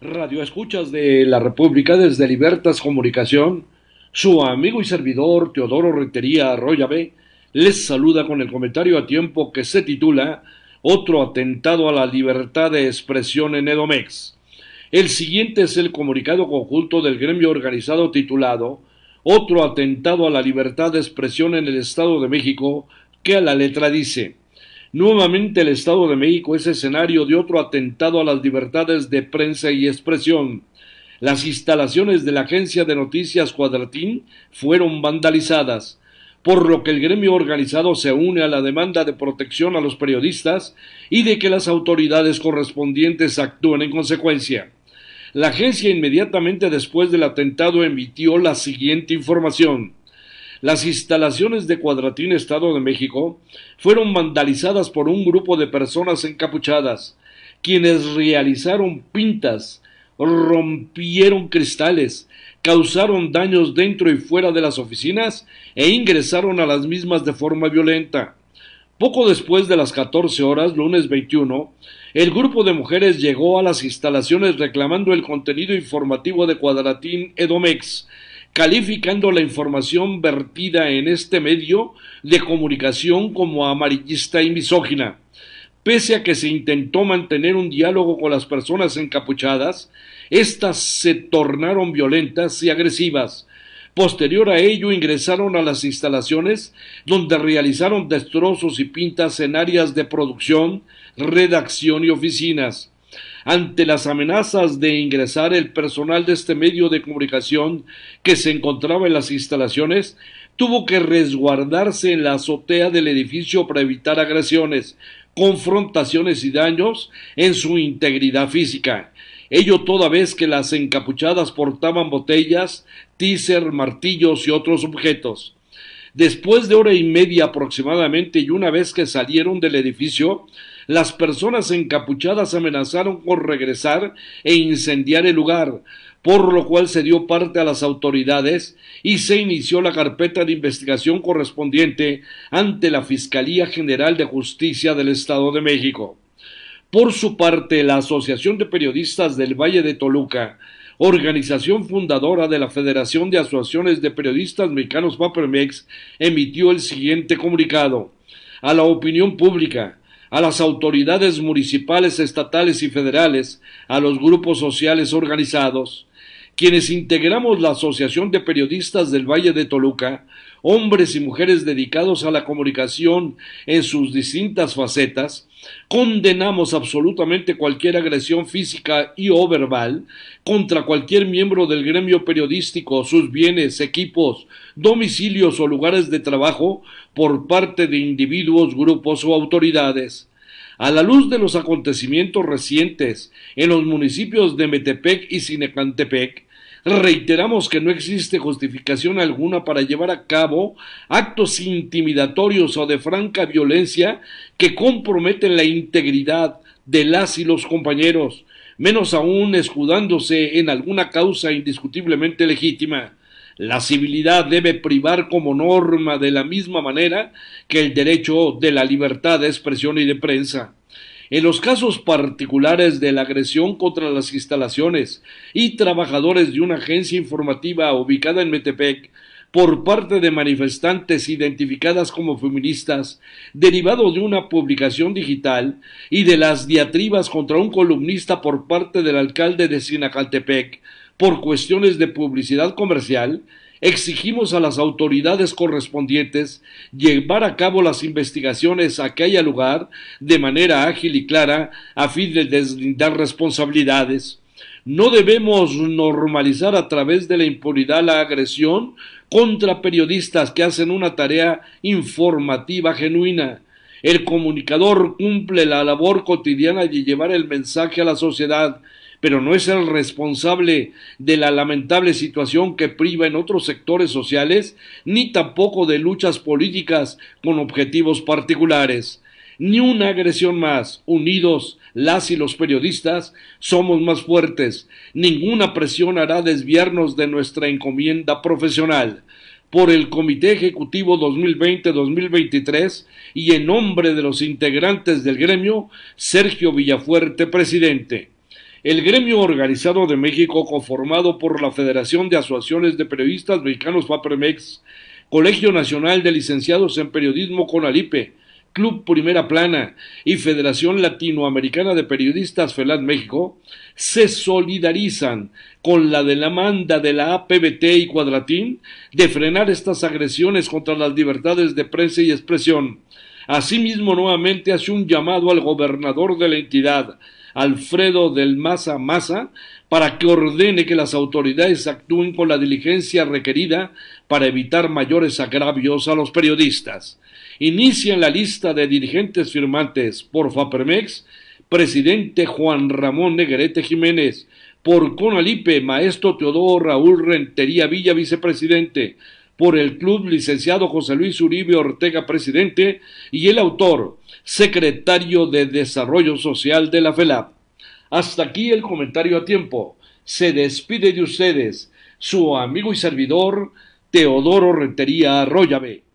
Radio Escuchas de la República desde Libertas Comunicación, su amigo y servidor Teodoro Ritería Arroyave les saluda con el comentario a tiempo que se titula Otro atentado a la libertad de expresión en Edomex. El siguiente es el comunicado conjunto del gremio organizado titulado Otro atentado a la libertad de expresión en el Estado de México, que a la letra dice Nuevamente el Estado de México es escenario de otro atentado a las libertades de prensa y expresión. Las instalaciones de la agencia de noticias Cuadratín fueron vandalizadas, por lo que el gremio organizado se une a la demanda de protección a los periodistas y de que las autoridades correspondientes actúen en consecuencia. La agencia inmediatamente después del atentado emitió la siguiente información. Las instalaciones de Cuadratín Estado de México fueron vandalizadas por un grupo de personas encapuchadas, quienes realizaron pintas, rompieron cristales, causaron daños dentro y fuera de las oficinas e ingresaron a las mismas de forma violenta. Poco después de las 14 horas, lunes 21, el grupo de mujeres llegó a las instalaciones reclamando el contenido informativo de Cuadratín Edomex, calificando la información vertida en este medio de comunicación como amarillista y misógina. Pese a que se intentó mantener un diálogo con las personas encapuchadas, éstas se tornaron violentas y agresivas. Posterior a ello ingresaron a las instalaciones donde realizaron destrozos y pintas en áreas de producción, redacción y oficinas ante las amenazas de ingresar el personal de este medio de comunicación que se encontraba en las instalaciones, tuvo que resguardarse en la azotea del edificio para evitar agresiones, confrontaciones y daños en su integridad física. Ello toda vez que las encapuchadas portaban botellas, teaser, martillos y otros objetos. Después de hora y media aproximadamente y una vez que salieron del edificio, las personas encapuchadas amenazaron con regresar e incendiar el lugar, por lo cual se dio parte a las autoridades y se inició la carpeta de investigación correspondiente ante la Fiscalía General de Justicia del Estado de México. Por su parte, la Asociación de Periodistas del Valle de Toluca, organización fundadora de la Federación de Asociaciones de Periodistas Mexicanos Papermex, emitió el siguiente comunicado. A la opinión pública, a las autoridades municipales, estatales y federales, a los grupos sociales organizados, quienes integramos la Asociación de Periodistas del Valle de Toluca, hombres y mujeres dedicados a la comunicación en sus distintas facetas, condenamos absolutamente cualquier agresión física y o verbal contra cualquier miembro del gremio periodístico, sus bienes, equipos, domicilios o lugares de trabajo por parte de individuos, grupos o autoridades. A la luz de los acontecimientos recientes en los municipios de Metepec y Sinecantepec, Reiteramos que no existe justificación alguna para llevar a cabo actos intimidatorios o de franca violencia que comprometen la integridad de las y los compañeros, menos aún escudándose en alguna causa indiscutiblemente legítima. La civilidad debe privar como norma de la misma manera que el derecho de la libertad de expresión y de prensa en los casos particulares de la agresión contra las instalaciones y trabajadores de una agencia informativa ubicada en Metepec por parte de manifestantes identificadas como feministas, derivado de una publicación digital y de las diatribas contra un columnista por parte del alcalde de Sinacaltepec por cuestiones de publicidad comercial, exigimos a las autoridades correspondientes llevar a cabo las investigaciones a que haya lugar de manera ágil y clara a fin de deslindar responsabilidades. No debemos normalizar a través de la impunidad la agresión contra periodistas que hacen una tarea informativa genuina. El comunicador cumple la labor cotidiana de llevar el mensaje a la sociedad pero no es el responsable de la lamentable situación que priva en otros sectores sociales, ni tampoco de luchas políticas con objetivos particulares. Ni una agresión más. Unidos, las y los periodistas, somos más fuertes. Ninguna presión hará desviarnos de nuestra encomienda profesional por el Comité Ejecutivo 2020-2023 y en nombre de los integrantes del gremio, Sergio Villafuerte, presidente. El gremio organizado de México, conformado por la Federación de Asociaciones de Periodistas Mexicanos FAPREMEX, Colegio Nacional de Licenciados en Periodismo CONALIPE, Club Primera Plana y Federación Latinoamericana de Periodistas FELAN México, se solidarizan con la demanda de la APBT y Cuadratín de frenar estas agresiones contra las libertades de prensa y expresión. Asimismo, nuevamente hace un llamado al gobernador de la entidad, Alfredo del Maza Maza para que ordene que las autoridades actúen con la diligencia requerida para evitar mayores agravios a los periodistas. Inician la lista de dirigentes firmantes por Fapermex presidente Juan Ramón Negrete Jiménez, por Conalipe, maestro Teodoro Raúl Rentería Villa, vicepresidente, por el club licenciado José Luis Uribe Ortega, presidente, y el autor, secretario de Desarrollo Social de la FELAP. Hasta aquí el comentario a tiempo. Se despide de ustedes su amigo y servidor, Teodoro Rentería Arroyave.